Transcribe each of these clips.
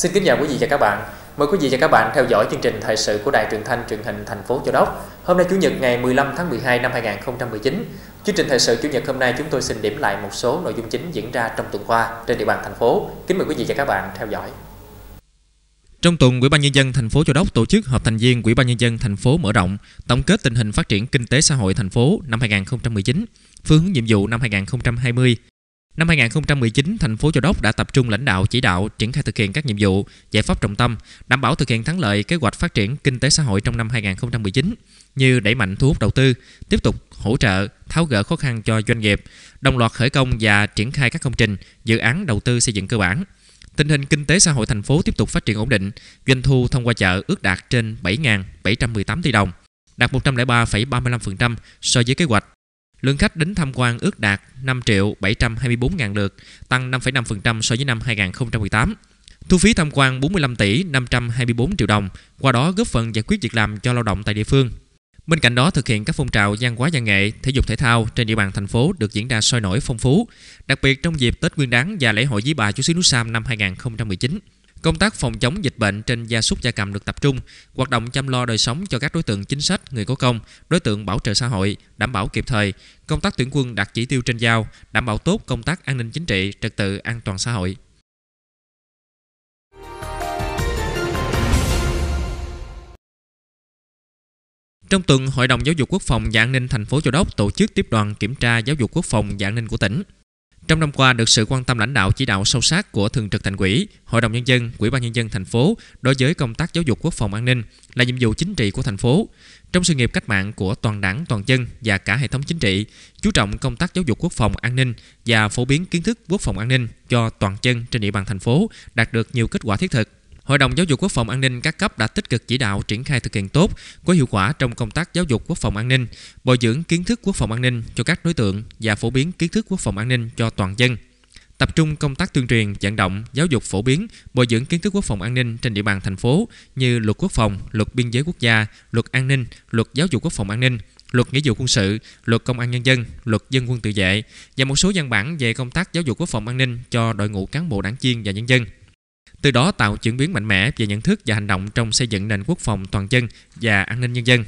Xin kính chào quý vị và các bạn. Mời quý vị và các bạn theo dõi chương trình thời sự của Đài Truyền thanh Truyền hình thành phố Châu Đốc. Hôm nay Chủ nhật ngày 15 tháng 12 năm 2019. Chương trình thời sự Chủ nhật hôm nay chúng tôi xin điểm lại một số nội dung chính diễn ra trong tuần qua trên địa bàn thành phố. Kính mời quý vị và các bạn theo dõi. Trong tuần, Ủy ban nhân dân thành phố Châu Đốc tổ chức họp thành viên Ủy ban nhân dân thành phố mở rộng, tổng kết tình hình phát triển kinh tế xã hội thành phố năm 2019, phương hướng nhiệm vụ năm 2020 Năm 2019, thành phố Châu Đốc đã tập trung lãnh đạo chỉ đạo triển khai thực hiện các nhiệm vụ, giải pháp trọng tâm, đảm bảo thực hiện thắng lợi kế hoạch phát triển kinh tế xã hội trong năm 2019 như đẩy mạnh thu hút đầu tư, tiếp tục hỗ trợ, tháo gỡ khó khăn cho doanh nghiệp, đồng loạt khởi công và triển khai các công trình, dự án đầu tư xây dựng cơ bản. Tình hình kinh tế xã hội thành phố tiếp tục phát triển ổn định, doanh thu thông qua chợ ước đạt trên 7.718 tỷ đồng, đạt 103,35% so với kế hoạch Lượng khách đến tham quan ước đạt 5 triệu 724 ngàn lượt, tăng 5,5% so với năm 2018. Thu phí tham quan 45 tỷ 524 triệu đồng, qua đó góp phần giải quyết việc làm cho lao động tại địa phương. Bên cạnh đó thực hiện các phong trào văn hóa văn nghệ, thể dục thể thao trên địa bàn thành phố được diễn ra sôi nổi phong phú, đặc biệt trong dịp Tết Nguyên đán và lễ hội Dí bà Chúa xứ Núi Sam năm 2019. Công tác phòng chống dịch bệnh trên gia súc gia cầm được tập trung, hoạt động chăm lo đời sống cho các đối tượng chính sách, người có công, đối tượng bảo trợ xã hội, đảm bảo kịp thời. Công tác tuyển quân đạt chỉ tiêu trên giao, đảm bảo tốt công tác an ninh chính trị, trật tự an toàn xã hội. Trong tuần, Hội đồng Giáo dục Quốc phòng và An ninh thành phố Châu Đốc tổ chức tiếp đoàn kiểm tra giáo dục quốc phòng và an ninh của tỉnh. Trong năm qua được sự quan tâm lãnh đạo chỉ đạo sâu sát của Thường trực Thành ủy, Hội đồng nhân dân, Ủy ban nhân dân thành phố đối với công tác giáo dục quốc phòng an ninh là nhiệm vụ chính trị của thành phố. Trong sự nghiệp cách mạng của toàn đảng, toàn dân và cả hệ thống chính trị, chú trọng công tác giáo dục quốc phòng an ninh và phổ biến kiến thức quốc phòng an ninh cho toàn dân trên địa bàn thành phố đạt được nhiều kết quả thiết thực. Hội đồng Giáo dục Quốc phòng an ninh các cấp đã tích cực chỉ đạo triển khai thực hiện tốt, có hiệu quả trong công tác giáo dục quốc phòng an ninh, bồi dưỡng kiến thức quốc phòng an ninh cho các đối tượng và phổ biến kiến thức quốc phòng an ninh cho toàn dân. Tập trung công tác tuyên truyền, vận động, giáo dục phổ biến, bồi dưỡng kiến thức quốc phòng an ninh trên địa bàn thành phố như luật quốc phòng, luật biên giới quốc gia, luật an ninh, luật giáo dục quốc phòng an ninh, luật nghĩa vụ quân sự, luật công an nhân dân, luật dân quân tự vệ và một số văn bản về công tác giáo dục quốc phòng an ninh cho đội ngũ cán bộ đảng viên và nhân dân từ đó tạo chuyển biến mạnh mẽ về nhận thức và hành động trong xây dựng nền quốc phòng toàn dân và an ninh nhân dân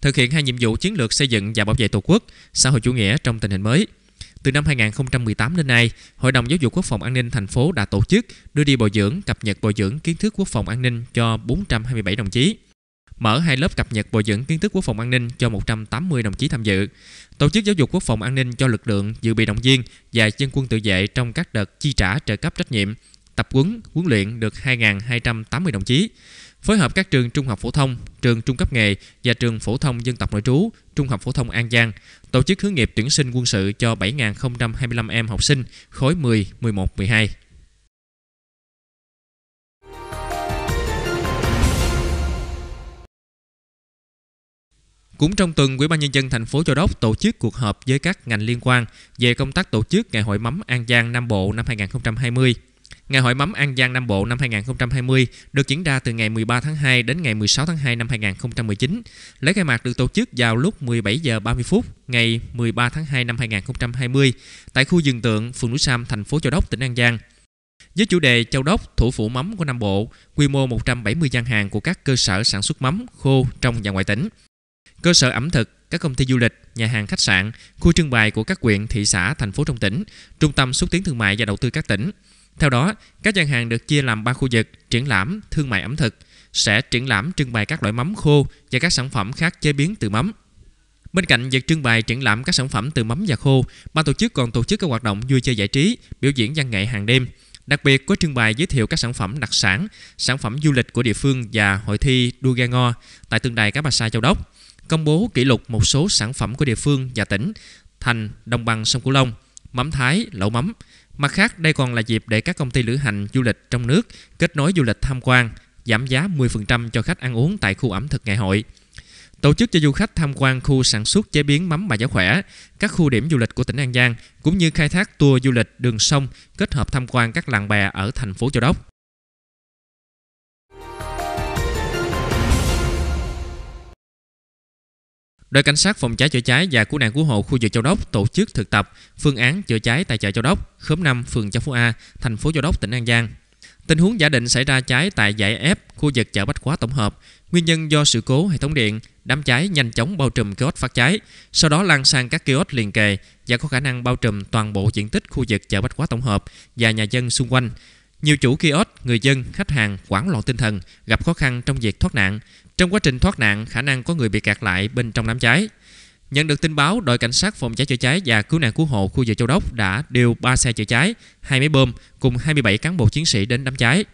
thực hiện hai nhiệm vụ chiến lược xây dựng và bảo vệ Tổ quốc, xã hội chủ nghĩa trong tình hình mới. Từ năm 2018 đến nay, Hội đồng Giáo dục Quốc phòng An ninh thành phố đã tổ chức đưa đi bồi dưỡng, cập nhật bồi dưỡng kiến thức quốc phòng an ninh cho 427 đồng chí, mở hai lớp cập nhật bồi dưỡng kiến thức quốc phòng an ninh cho 180 đồng chí tham dự, tổ chức giáo dục quốc phòng an ninh cho lực lượng dự bị động viên và dân quân tự vệ trong các đợt chi trả trợ cấp trách nhiệm tập quấn, huấn luyện được 2.280 đồng chí, phối hợp các trường trung học phổ thông, trường trung cấp nghề và trường phổ thông dân tộc nội trú, trung học phổ thông An Giang, tổ chức hướng nghiệp tuyển sinh quân sự cho 7.025 em học sinh khối 10, 11, 12. Cũng trong tuần, Ủy ban nhân dân thành phố Châu Đốc tổ chức cuộc họp với các ngành liên quan về công tác tổ chức Ngày hội mắm An Giang Nam Bộ năm 2020. Ngày hội mắm An Giang Nam Bộ năm 2020 được diễn ra từ ngày 13 tháng 2 đến ngày 16 tháng 2 năm 2019. Lễ khai mạc được tổ chức vào lúc 17 giờ 30 phút ngày 13 tháng 2 năm 2020 tại khu rừng tượng phường Núi Sam, thành phố Châu Đốc, tỉnh An Giang. Với chủ đề Châu Đốc, thủ phủ mắm của Nam Bộ, quy mô 170 gian hàng của các cơ sở sản xuất mắm khô trong và ngoài tỉnh. Cơ sở ẩm thực, các công ty du lịch, nhà hàng khách sạn, khu trưng bày của các huyện, thị xã, thành phố trong tỉnh, trung tâm xúc tiến thương mại và đầu tư các tỉnh – theo đó, các gian hàng được chia làm 3 khu vực: triển lãm, thương mại ẩm thực, sẽ triển lãm trưng bày các loại mắm khô và các sản phẩm khác chế biến từ mắm. Bên cạnh việc trưng bày triển lãm các sản phẩm từ mắm và khô, ban tổ chức còn tổ chức các hoạt động vui chơi giải trí, biểu diễn văn nghệ hàng đêm. Đặc biệt có trưng bày giới thiệu các sản phẩm đặc sản, sản phẩm du lịch của địa phương và hội thi đua ga ngo tại tượng đài Cá Bà Sa Châu Đốc, công bố kỷ lục một số sản phẩm của địa phương và tỉnh thành đồng bằng sông Cửu Long, mắm Thái, lẩu mắm, Mặt khác, đây còn là dịp để các công ty lữ hành, du lịch trong nước kết nối du lịch tham quan, giảm giá 10% cho khách ăn uống tại khu ẩm thực ngày hội. Tổ chức cho du khách tham quan khu sản xuất chế biến mắm bà giáo khỏe, các khu điểm du lịch của tỉnh An Giang, cũng như khai thác tour du lịch đường sông kết hợp tham quan các làng bè ở thành phố Châu Đốc. Đội cảnh sát phòng cháy chữa cháy và cứu nạn cứu hộ khu vực Châu Đốc tổ chức thực tập phương án chữa cháy tại chợ Châu Đốc, khóm 5, phường Châu Phú A, thành phố Châu Đốc, tỉnh An Giang. Tình huống giả định xảy ra cháy tại dãy F, khu vực chợ Bách hóa tổng hợp. Nguyên nhân do sự cố hệ thống điện, đám cháy nhanh chóng bao trùm kiosk phát cháy, sau đó lan sang các kiosk liền kề và có khả năng bao trùm toàn bộ diện tích khu vực chợ Bách hóa tổng hợp và nhà dân xung quanh. Nhiều chủ kiosk, người dân, khách hàng hoảng loạn tinh thần, gặp khó khăn trong việc thoát nạn. Trong quá trình thoát nạn, khả năng có người bị kẹt lại bên trong đám cháy. Nhận được tin báo, đội cảnh sát phòng cháy chữa cháy và cứu nạn cứu hộ khu vực Châu Đốc đã điều 3 xe chữa cháy, hai máy bơm cùng 27 cán bộ chiến sĩ đến đám cháy.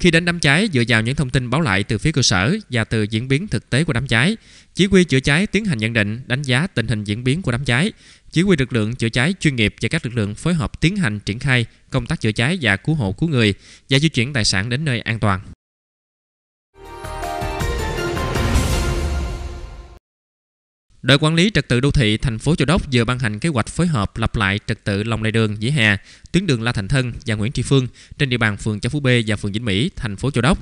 Khi đến đám cháy, dựa vào những thông tin báo lại từ phía cơ sở và từ diễn biến thực tế của đám cháy, chỉ huy chữa cháy tiến hành nhận định, đánh giá tình hình diễn biến của đám cháy. Chỉ huy lực lượng chữa cháy chuyên nghiệp và các lực lượng phối hợp tiến hành triển khai công tác chữa cháy và cứu hộ cứu người và di chuyển tài sản đến nơi an toàn. Đội quản lý trật tự đô thị thành phố Châu Đốc vừa ban hành kế hoạch phối hợp lập lại trật tự lòng lề đường Dĩ hè, tuyến đường La Thành Thân và Nguyễn Tri Phương trên địa bàn phường Châu Phú B và phường Vĩnh Mỹ, thành phố Châu Đốc.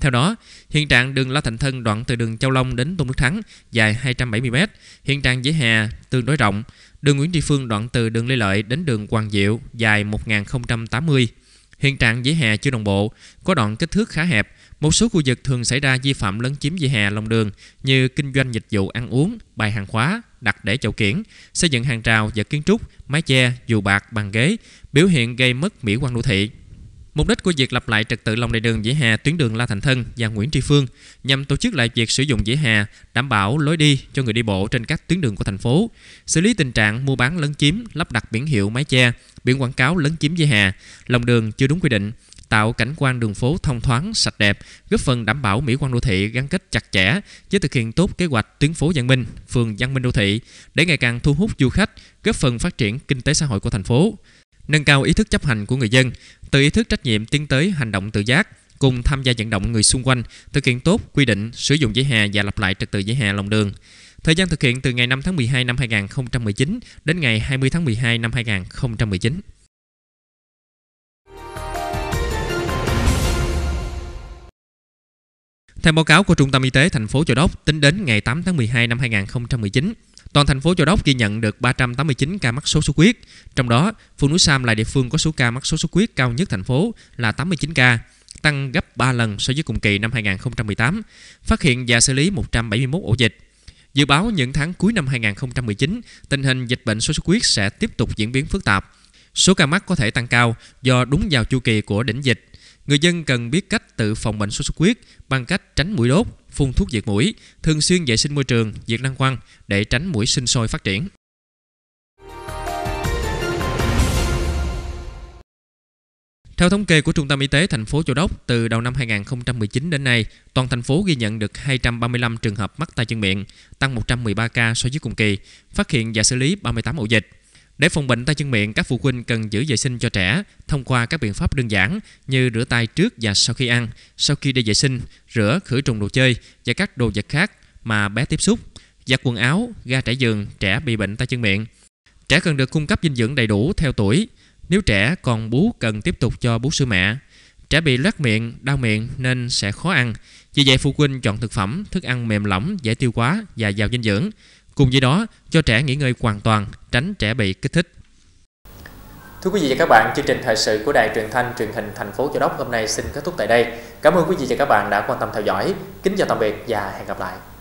Theo đó, hiện trạng đường La Thành Thân đoạn từ đường Châu Long đến Tôn Đức Thắng dài 270m, hiện trạng Dĩ hè tương đối rộng. Đường Nguyễn Tri Phương đoạn từ đường Lê Lợi đến đường Hoàng Diệu dài 1080 Hiện trạng vỉa hè chưa đồng bộ, có đoạn kích thước khá hẹp, một số khu vực thường xảy ra vi phạm lấn chiếm vỉa hè lòng đường như kinh doanh dịch vụ ăn uống, bài hàng hóa, đặt để chậu kiển, xây dựng hàng rào và kiến trúc, mái che, dù bạc, bàn ghế, biểu hiện gây mất mỹ quan đô thị. Mục đích của việc lập lại trật tự lòng lề đường Dĩ Hà tuyến đường La Thành Thân và Nguyễn Tri Phương nhằm tổ chức lại việc sử dụng Dĩ Hà đảm bảo lối đi cho người đi bộ trên các tuyến đường của thành phố, xử lý tình trạng mua bán lấn chiếm, lắp đặt biển hiệu mái che, biển quảng cáo lấn chiếm Dĩ Hà, lòng đường chưa đúng quy định, tạo cảnh quan đường phố thông thoáng, sạch đẹp, góp phần đảm bảo mỹ quan đô thị gắn kết chặt chẽ với thực hiện tốt kế hoạch tuyến phố Giang Minh, phường Giang Minh đô thị để ngày càng thu hút du khách, góp phần phát triển kinh tế xã hội của thành phố nâng cao ý thức chấp hành của người dân, từ ý thức trách nhiệm tiến tới hành động tự giác, cùng tham gia vận động người xung quanh thực hiện tốt quy định sử dụng giấy hè và lập lại trật tự giấy hè lòng đường. Thời gian thực hiện từ ngày 5 tháng 12 năm 2019 đến ngày 20 tháng 12 năm 2019. Theo báo cáo của Trung tâm Y tế thành phố Châu Đốc, tính đến ngày 8 tháng 12 năm 2019, Toàn thành phố Châu Đốc ghi nhận được 389 ca mắc sốt xuất huyết, trong đó phường núi Sam là địa phương có số ca mắc sốt xuất huyết cao nhất thành phố là 89 ca, tăng gấp 3 lần so với cùng kỳ năm 2018, phát hiện và xử lý 171 ổ dịch. Dự báo những tháng cuối năm 2019, tình hình dịch bệnh sốt xuất huyết sẽ tiếp tục diễn biến phức tạp. Số ca mắc có thể tăng cao do đúng vào chu kỳ của đỉnh dịch. Người dân cần biết cách tự phòng bệnh sốt xuất huyết bằng cách tránh mũi đốt, phun thuốc diệt mũi, thường xuyên vệ sinh môi trường, diệt lăng quăng để tránh mũi sinh sôi phát triển. Theo thống kê của Trung tâm Y tế thành phố Châu Đốc, từ đầu năm 2019 đến nay, toàn thành phố ghi nhận được 235 trường hợp mắc tay chân miệng, tăng 113 ca so với cùng kỳ, phát hiện và xử lý 38 ổ dịch. Để phòng bệnh tay chân miệng, các phụ huynh cần giữ vệ sinh cho trẻ thông qua các biện pháp đơn giản như rửa tay trước và sau khi ăn, sau khi đi vệ sinh, rửa khử trùng đồ chơi và các đồ vật khác mà bé tiếp xúc, giặt quần áo, ga trải giường trẻ bị bệnh tay chân miệng. Trẻ cần được cung cấp dinh dưỡng đầy đủ theo tuổi. Nếu trẻ còn bú cần tiếp tục cho bú sữa mẹ. Trẻ bị loét miệng, đau miệng nên sẽ khó ăn. Vì vậy phụ huynh chọn thực phẩm, thức ăn mềm lỏng, dễ tiêu hóa và giàu dinh dưỡng. Cùng với đó, cho trẻ nghỉ ngơi hoàn toàn, tránh trẻ bị kích thích. Thưa quý vị và các bạn, chương trình thời sự của Đài Truyền thanh Truyền hình thành phố Châu Đốc hôm nay xin kết thúc tại đây. Cảm ơn quý vị và các bạn đã quan tâm theo dõi. Kính chào tạm biệt và hẹn gặp lại.